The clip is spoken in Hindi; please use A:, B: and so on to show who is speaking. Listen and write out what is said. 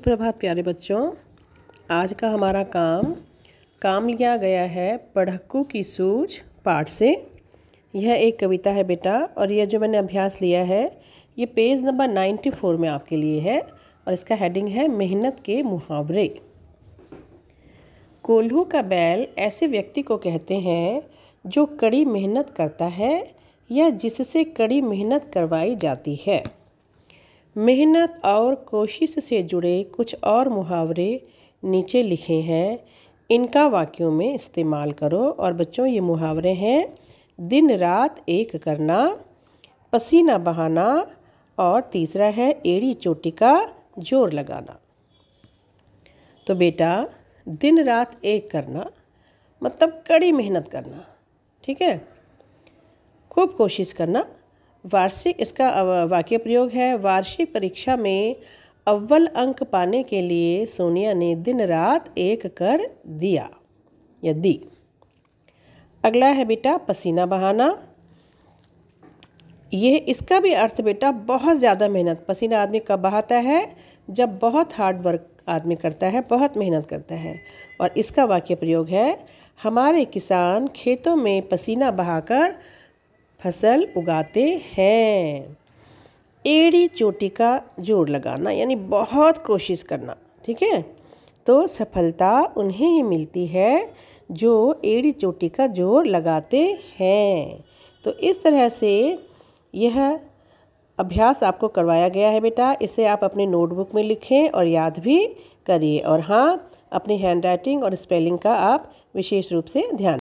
A: सुप्रभात प्यारे बच्चों आज का हमारा काम काम लिया गया है पढ़क्कू की सूझ पाठ से यह एक कविता है बेटा और यह जो मैंने अभ्यास लिया है ये पेज नंबर नाइन्टी फोर में आपके लिए है और इसका हेडिंग है मेहनत के मुहावरे कोल्हू का बैल ऐसे व्यक्ति को कहते हैं जो कड़ी मेहनत करता है या जिससे कड़ी मेहनत करवाई जाती है मेहनत और कोशिश से जुड़े कुछ और मुहावरे नीचे लिखे हैं इनका वाक्यों में इस्तेमाल करो और बच्चों ये मुहावरे हैं दिन रात एक करना पसीना बहाना और तीसरा है एड़ी चोटी का जोर लगाना तो बेटा दिन रात एक करना मतलब कड़ी मेहनत करना ठीक है खूब कोशिश करना वार्षिक इसका वाक्य प्रयोग है वार्षिक परीक्षा में अव्वल अंक पाने के लिए सोनिया ने दिन रात एक कर दिया यदि अगला है बेटा पसीना बहाना यह इसका भी अर्थ बेटा बहुत ज़्यादा मेहनत पसीना आदमी कब बहाता है जब बहुत हार्ड वर्क आदमी करता है बहुत मेहनत करता है और इसका वाक्य प्रयोग है हमारे किसान खेतों में पसीना बहाकर फसल उगाते हैं एड़ी चोटी का जोर लगाना यानी बहुत कोशिश करना ठीक है तो सफलता उन्हें ही मिलती है जो एड़ी चोटी का जोर लगाते हैं तो इस तरह से यह अभ्यास आपको करवाया गया है बेटा इसे आप अपने नोटबुक में लिखें और याद भी करिए और हाँ अपनी हैंड राइटिंग और स्पेलिंग का आप विशेष रूप से ध्यान